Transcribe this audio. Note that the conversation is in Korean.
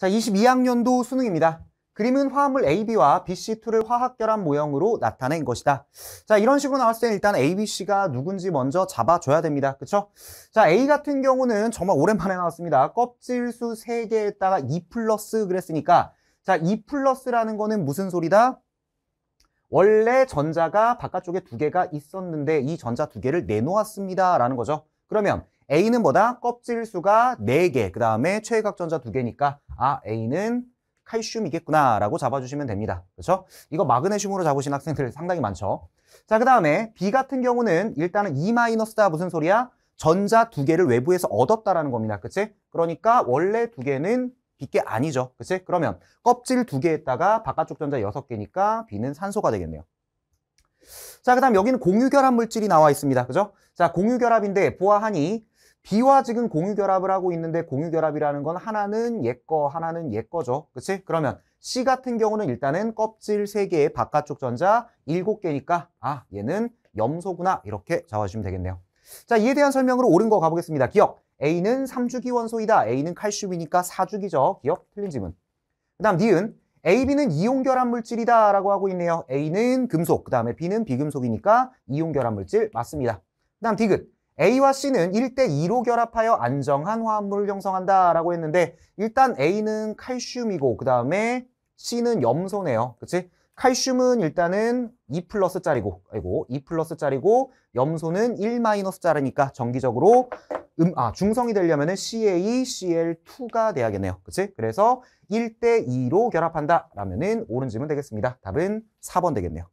자, 22학년도 수능입니다. 그림은 화합물 AB와 BC2를 화학 결합 모형으로 나타낸 것이다. 자, 이런 식으로 나왔을 때 일단 ABC가 누군지 먼저 잡아줘야 됩니다. 그쵸? 자, A 같은 경우는 정말 오랜만에 나왔습니다. 껍질수 3개에다가 2 e 플러스 그랬으니까 자, 2 e 플러스라는 거는 무슨 소리다? 원래 전자가 바깥쪽에 두 개가 있었는데 이 전자 두 개를 내놓았습니다. 라는 거죠. 그러면 A는 뭐다? 껍질 수가 4개, 그 다음에 최외곽전자 2개니까 아, A는 칼슘이겠구나라고 잡아주시면 됩니다. 그렇죠? 이거 마그네슘으로 잡으신 학생들 상당히 많죠. 자, 그 다음에 B 같은 경우는 일단은 E 마이너스다 무슨 소리야? 전자 두 개를 외부에서 얻었다라는 겁니다. 그치? 그러니까 원래 두 개는 B게 아니죠. 그치? 그러면 껍질 두 개에다가 바깥쪽 전자 여섯 개니까 B는 산소가 되겠네요. 자, 그 다음 여기는 공유결합 물질이 나와 있습니다. 그죠? 자, 공유결합인데 보아하니 B와 지금 공유결합을 하고 있는데 공유결합이라는 건 하나는 얘거 하나는 얘거죠 그치? 그러면 C 같은 경우는 일단은 껍질 3개의 바깥쪽 전자 7개니까 아 얘는 염소구나 이렇게 잡아주시면 되겠네요 자 이에 대한 설명으로 옳은 거 가보겠습니다 기억 A는 3주기 원소이다 A는 칼슘이니까 4주기죠 기억 틀린 지문그 다음 니은 AB는 이용결합 물질이다 라고 하고 있네요 A는 금속 그 다음에 B는 비금속이니까 이용결합 물질 맞습니다 그 다음 디귿 A와 C는 1대2로 결합하여 안정한 화합물을 형성한다 라고 했는데 일단 A는 칼슘이고 그 다음에 C는 염소네요. 그치? 칼슘은 일단은 2 e 플러스 짜리고 아이고 2 e 플러스 짜리고 염소는 1 마이너스 짜리니까 정기적으로 음, 아, 중성이 되려면 은 CA, CL2가 돼야겠네요. 그치? 그래서 1대2로 결합한다 라면은 옳은 질문 되겠습니다. 답은 4번 되겠네요.